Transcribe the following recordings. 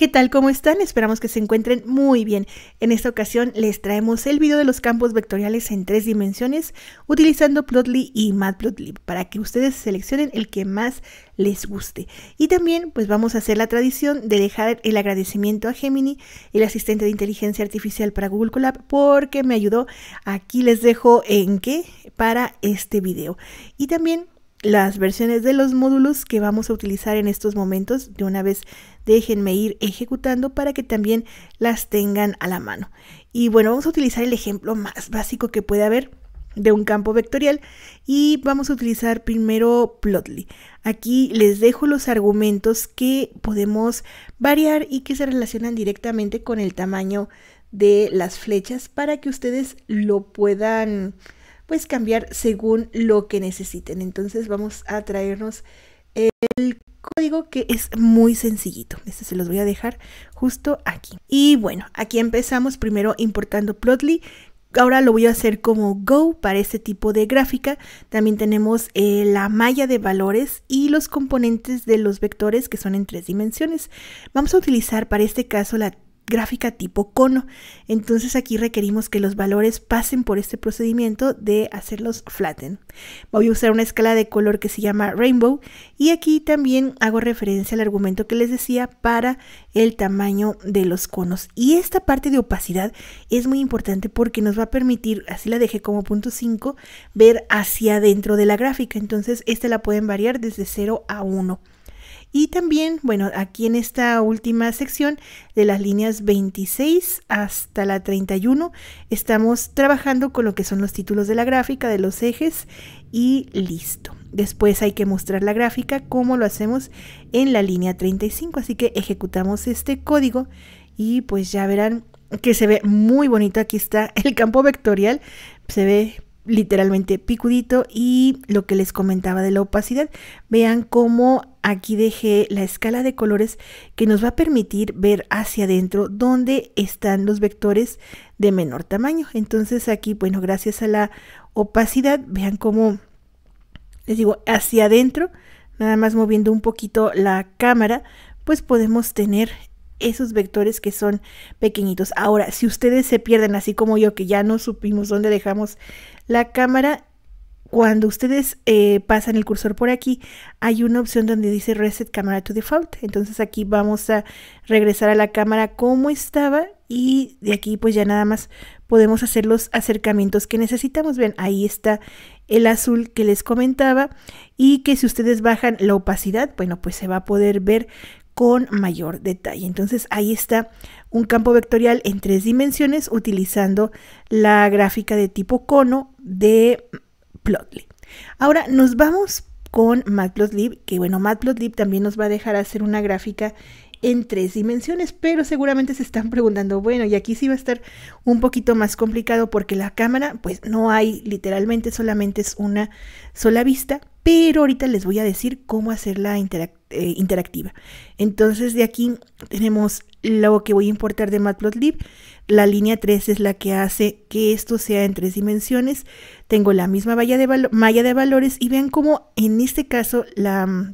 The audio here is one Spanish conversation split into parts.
¿Qué tal? ¿Cómo están? Esperamos que se encuentren muy bien. En esta ocasión les traemos el video de los campos vectoriales en tres dimensiones utilizando Plotly y Matplotlib para que ustedes seleccionen el que más les guste. Y también pues vamos a hacer la tradición de dejar el agradecimiento a Gemini, el asistente de inteligencia artificial para Google Colab, porque me ayudó. Aquí les dejo en qué para este video. Y también las versiones de los módulos que vamos a utilizar en estos momentos. De una vez déjenme ir ejecutando para que también las tengan a la mano. Y bueno, vamos a utilizar el ejemplo más básico que puede haber de un campo vectorial y vamos a utilizar primero Plotly. Aquí les dejo los argumentos que podemos variar y que se relacionan directamente con el tamaño de las flechas para que ustedes lo puedan pues cambiar según lo que necesiten. Entonces vamos a traernos el código que es muy sencillito. Este se los voy a dejar justo aquí. Y bueno, aquí empezamos primero importando Plotly. Ahora lo voy a hacer como Go para este tipo de gráfica. También tenemos eh, la malla de valores y los componentes de los vectores que son en tres dimensiones. Vamos a utilizar para este caso la gráfica tipo cono. Entonces aquí requerimos que los valores pasen por este procedimiento de hacerlos flatten. Voy a usar una escala de color que se llama Rainbow y aquí también hago referencia al argumento que les decía para el tamaño de los conos. Y esta parte de opacidad es muy importante porque nos va a permitir, así la dejé como punto 5, ver hacia adentro de la gráfica. Entonces esta la pueden variar desde 0 a 1. Y también, bueno, aquí en esta última sección de las líneas 26 hasta la 31, estamos trabajando con lo que son los títulos de la gráfica, de los ejes y listo. Después hay que mostrar la gráfica como lo hacemos en la línea 35, así que ejecutamos este código y pues ya verán que se ve muy bonito. Aquí está el campo vectorial, se ve literalmente picudito y lo que les comentaba de la opacidad, vean cómo Aquí dejé la escala de colores que nos va a permitir ver hacia adentro dónde están los vectores de menor tamaño. Entonces aquí, bueno, gracias a la opacidad, vean cómo, les digo, hacia adentro, nada más moviendo un poquito la cámara, pues podemos tener esos vectores que son pequeñitos. Ahora, si ustedes se pierden, así como yo, que ya no supimos dónde dejamos la cámara, cuando ustedes eh, pasan el cursor por aquí, hay una opción donde dice Reset Camera to Default. Entonces aquí vamos a regresar a la cámara como estaba y de aquí pues ya nada más podemos hacer los acercamientos que necesitamos. Ven, ahí está el azul que les comentaba y que si ustedes bajan la opacidad, bueno, pues se va a poder ver con mayor detalle. Entonces ahí está un campo vectorial en tres dimensiones utilizando la gráfica de tipo cono de Plotly. Ahora nos vamos con Matplotlib, que bueno, Matplotlib también nos va a dejar hacer una gráfica en tres dimensiones, pero seguramente se están preguntando, bueno, y aquí sí va a estar un poquito más complicado porque la cámara, pues no hay literalmente, solamente es una sola vista, pero ahorita les voy a decir cómo hacerla eh, interactiva. Entonces de aquí tenemos lo que voy a importar de Matplotlib, la línea 3 es la que hace que esto sea en tres dimensiones. Tengo la misma malla de, valores y vean cómo en este caso la mm,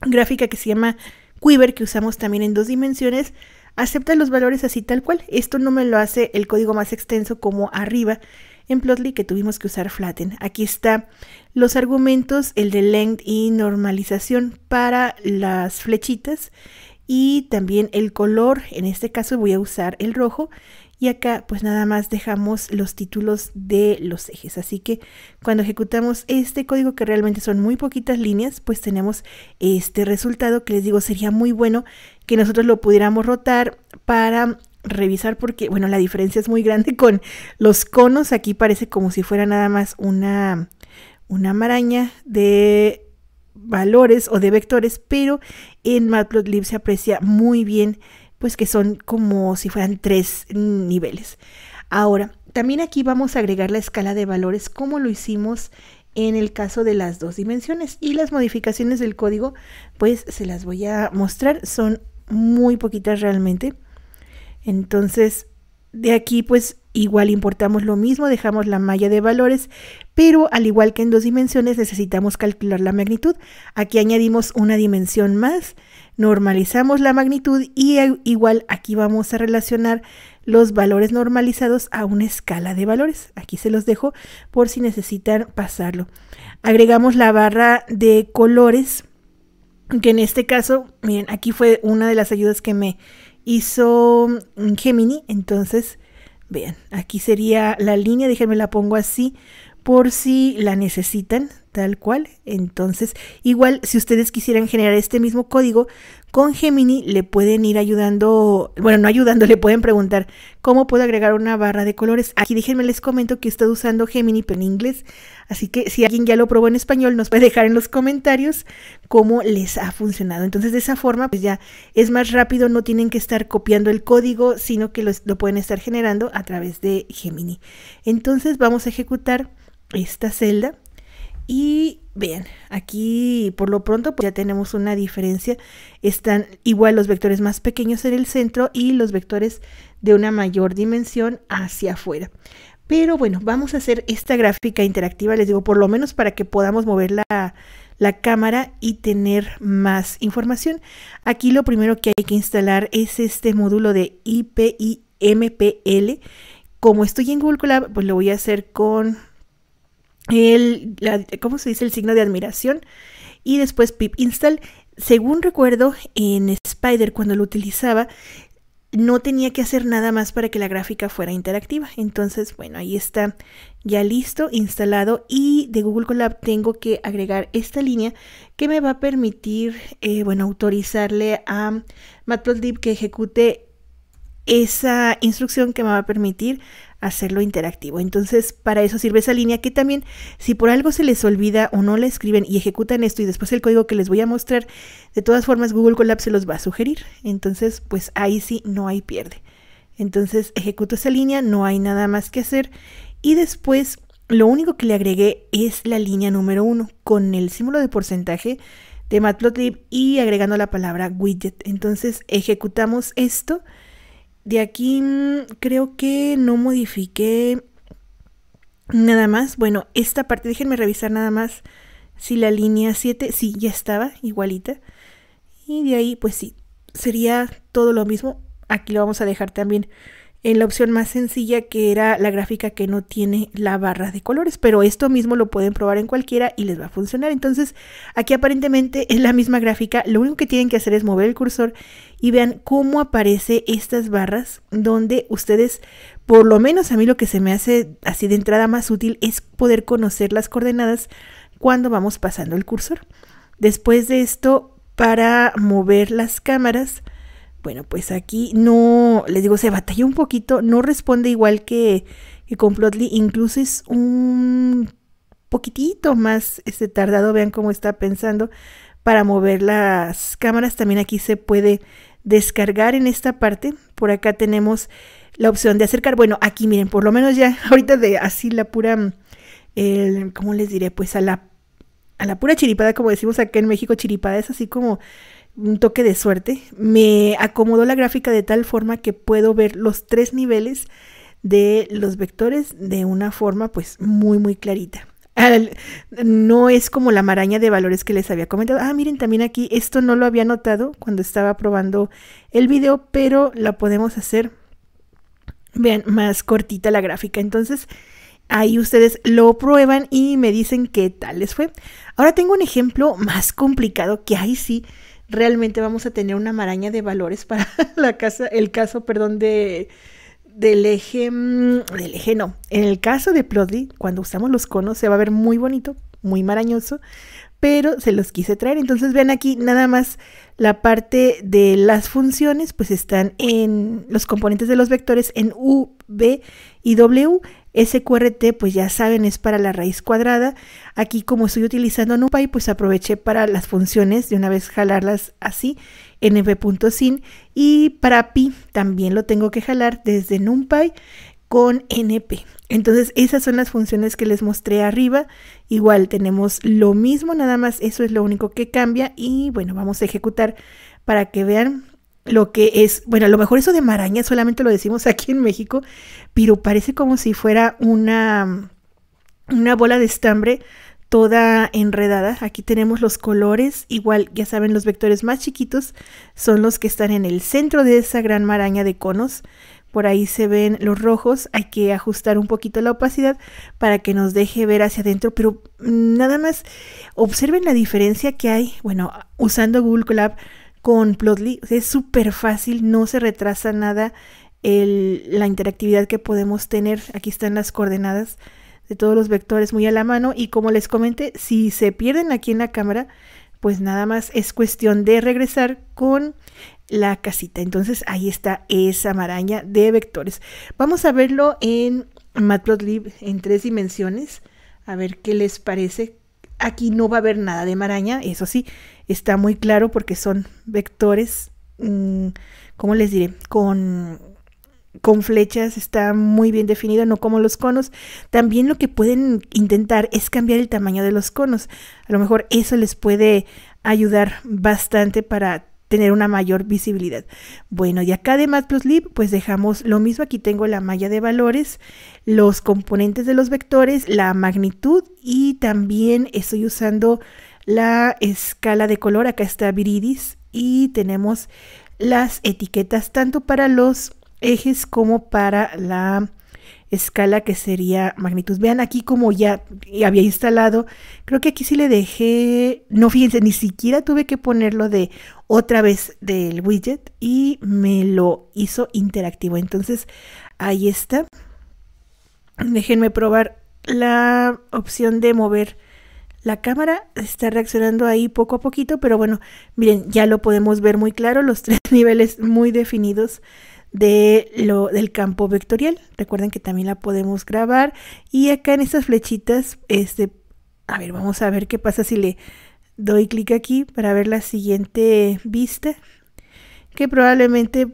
gráfica que se llama Quiver, que usamos también en dos dimensiones, acepta los valores así tal cual. Esto no me lo hace el código más extenso como arriba en Plotly que tuvimos que usar Flatten. Aquí está los argumentos, el de length y normalización para las flechitas y también el color, en este caso voy a usar el rojo y acá pues nada más dejamos los títulos de los ejes. Así que cuando ejecutamos este código que realmente son muy poquitas líneas, pues tenemos este resultado que les digo sería muy bueno que nosotros lo pudiéramos rotar para revisar porque bueno la diferencia es muy grande con los conos aquí parece como si fuera nada más una una maraña de valores o de vectores pero en Matplotlib se aprecia muy bien pues que son como si fueran tres niveles. Ahora, también aquí vamos a agregar la escala de valores como lo hicimos en el caso de las dos dimensiones y las modificaciones del código pues se las voy a mostrar son muy poquitas realmente entonces de aquí pues Igual importamos lo mismo, dejamos la malla de valores, pero al igual que en dos dimensiones necesitamos calcular la magnitud. Aquí añadimos una dimensión más, normalizamos la magnitud y igual aquí vamos a relacionar los valores normalizados a una escala de valores. Aquí se los dejo por si necesitan pasarlo. Agregamos la barra de colores, que en este caso, miren, aquí fue una de las ayudas que me hizo mm, Gemini, entonces Vean, aquí sería la línea, déjenme la pongo así por si la necesitan tal cual. Entonces, igual si ustedes quisieran generar este mismo código con Gemini le pueden ir ayudando, bueno, no ayudando, le pueden preguntar cómo puedo agregar una barra de colores. Aquí déjenme les comento que estoy usando Gemini pero en inglés, así que si alguien ya lo probó en español, nos puede dejar en los comentarios cómo les ha funcionado. Entonces de esa forma pues ya es más rápido, no tienen que estar copiando el código, sino que lo pueden estar generando a través de Gemini. Entonces vamos a ejecutar esta celda y bien, aquí por lo pronto pues, ya tenemos una diferencia. Están igual los vectores más pequeños en el centro y los vectores de una mayor dimensión hacia afuera. Pero bueno, vamos a hacer esta gráfica interactiva, les digo, por lo menos para que podamos mover la, la cámara y tener más información. Aquí lo primero que hay que instalar es este módulo de IPIMPL. Como estoy en Google pues lo voy a hacer con el, ¿cómo se dice? El signo de admiración. Y después pip install. Según recuerdo, en Spider cuando lo utilizaba, no tenía que hacer nada más para que la gráfica fuera interactiva. Entonces, bueno, ahí está ya listo, instalado y de Google Colab tengo que agregar esta línea que me va a permitir, eh, bueno, autorizarle a Matplotlib que ejecute esa instrucción que me va a permitir hacerlo interactivo. Entonces, para eso sirve esa línea que también, si por algo se les olvida o no la escriben y ejecutan esto y después el código que les voy a mostrar, de todas formas Google Colab se los va a sugerir. Entonces, pues ahí sí no hay pierde. Entonces, ejecuto esa línea, no hay nada más que hacer y después lo único que le agregué es la línea número 1 con el símbolo de porcentaje de Matplotlib y agregando la palabra widget. Entonces, ejecutamos esto de aquí mm, creo que no modifiqué nada más. Bueno, esta parte, déjenme revisar nada más si la línea 7, sí, ya estaba igualita. Y de ahí, pues sí, sería todo lo mismo. Aquí lo vamos a dejar también en la opción más sencilla que era la gráfica que no tiene la barra de colores, pero esto mismo lo pueden probar en cualquiera y les va a funcionar. Entonces aquí aparentemente es la misma gráfica, lo único que tienen que hacer es mover el cursor y vean cómo aparece estas barras donde ustedes, por lo menos a mí lo que se me hace así de entrada más útil es poder conocer las coordenadas cuando vamos pasando el cursor. Después de esto, para mover las cámaras, bueno, pues aquí no, les digo, se batalla un poquito, no responde igual que, con Plotly, incluso es un poquitito más este, tardado, vean cómo está pensando para mover las cámaras. También aquí se puede descargar en esta parte. Por acá tenemos la opción de acercar. Bueno, aquí miren, por lo menos ya ahorita de así la pura, el, ¿cómo les diré? Pues a la, a la pura chiripada, como decimos acá en México, chiripada es así como un toque de suerte, me acomodó la gráfica de tal forma que puedo ver los tres niveles de los vectores de una forma pues muy muy clarita. no es como la maraña de valores que les había comentado. Ah, miren, también aquí esto no lo había notado cuando estaba probando el video, pero la podemos hacer, vean, más cortita la gráfica. Entonces, ahí ustedes lo prueban y me dicen qué tal les fue. Ahora tengo un ejemplo más complicado que ahí sí realmente vamos a tener una maraña de valores para la casa, el caso, perdón, de del eje, mm, del eje no. En el caso de Plotly, cuando usamos los conos, se va a ver muy bonito, muy marañoso, pero se los quise traer. Entonces vean aquí nada más la parte de las funciones, pues están en los componentes de los vectores en U, B y W. SQRT, pues ya saben, es para la raíz cuadrada. Aquí como estoy utilizando NumPy, pues aproveché para las funciones de una vez jalarlas así, np.sin. Y para pi también lo tengo que jalar desde NumPy con np. Entonces esas son las funciones que les mostré arriba. Igual tenemos lo mismo, nada más eso es lo único que cambia. Y bueno, vamos a ejecutar para que vean lo que es, bueno, a lo mejor eso de maraña solamente lo decimos aquí en México, pero parece como si fuera una, una bola de estambre toda enredada. Aquí tenemos los colores, igual ya saben, los vectores más chiquitos son los que están en el centro de esa gran maraña de conos. Por ahí se ven los rojos, hay que ajustar un poquito la opacidad para que nos deje ver hacia adentro, pero nada más observen la diferencia que hay, bueno, usando Google Colab con Plotly es súper fácil, no se retrasa nada la interactividad que podemos tener. Aquí están las coordenadas de todos los vectores muy a la mano y como les comenté, si se pierden aquí en la cámara, pues nada más es cuestión de regresar con la casita. Entonces ahí está esa maraña de vectores. Vamos a verlo en Matplotlib en tres dimensiones, a ver qué les parece. Aquí no va a haber nada de maraña, eso sí, está muy claro porque son vectores, mm, ¿cómo les diré? Con, con flechas, está muy bien definido, no como los conos. También lo que pueden intentar es cambiar el tamaño de los conos. A lo mejor eso les puede ayudar bastante para tener una mayor visibilidad. Bueno, y acá de MatplusLib, pues dejamos lo mismo. Aquí tengo la malla de valores, los componentes de los vectores, la magnitud y también estoy usando la escala de color, acá está Viridis, y tenemos las etiquetas tanto para los ejes como para la escala que sería magnitud. Vean aquí como ya, había instalado, creo que aquí sí le dejé, no fíjense, ni siquiera tuve que ponerlo de otra vez del widget y me lo hizo interactivo. Entonces ahí está. Déjenme probar la opción de mover la cámara está reaccionando ahí poco a poquito, pero bueno, miren, ya lo podemos ver muy claro, los tres niveles muy definidos de lo, del campo vectorial. Recuerden que también la podemos grabar. Y acá en estas flechitas, este, a ver, vamos a ver qué pasa si le doy clic aquí para ver la siguiente vista, que probablemente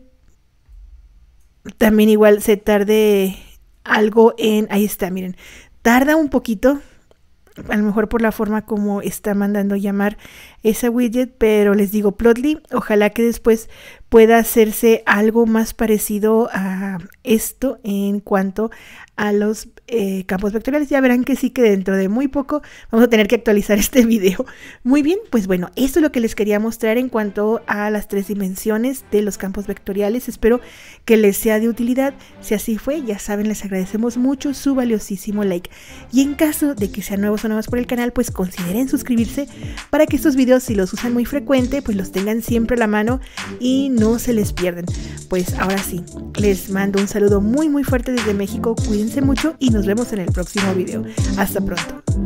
también igual se tarde algo en, ahí está, miren, tarda un poquito a lo mejor por la forma como está mandando llamar esa widget, pero les digo Plotly, ojalá que después pueda hacerse algo más parecido a esto en cuanto a los eh, campos vectoriales. Ya verán que sí que dentro de muy poco vamos a tener que actualizar este video. Muy bien, pues bueno, esto es lo que les quería mostrar en cuanto a las tres dimensiones de los campos vectoriales. Espero que les sea de utilidad. Si así fue, ya saben, les agradecemos mucho su valiosísimo like. Y en caso de que sean nuevos o nuevas por el canal, pues consideren suscribirse para que estos videos, si los usan muy frecuente, pues los tengan siempre a la mano y no se les pierden. Pues ahora sí, les mando un saludo muy muy fuerte desde México, cuídense mucho y nos vemos en el próximo video. Hasta pronto.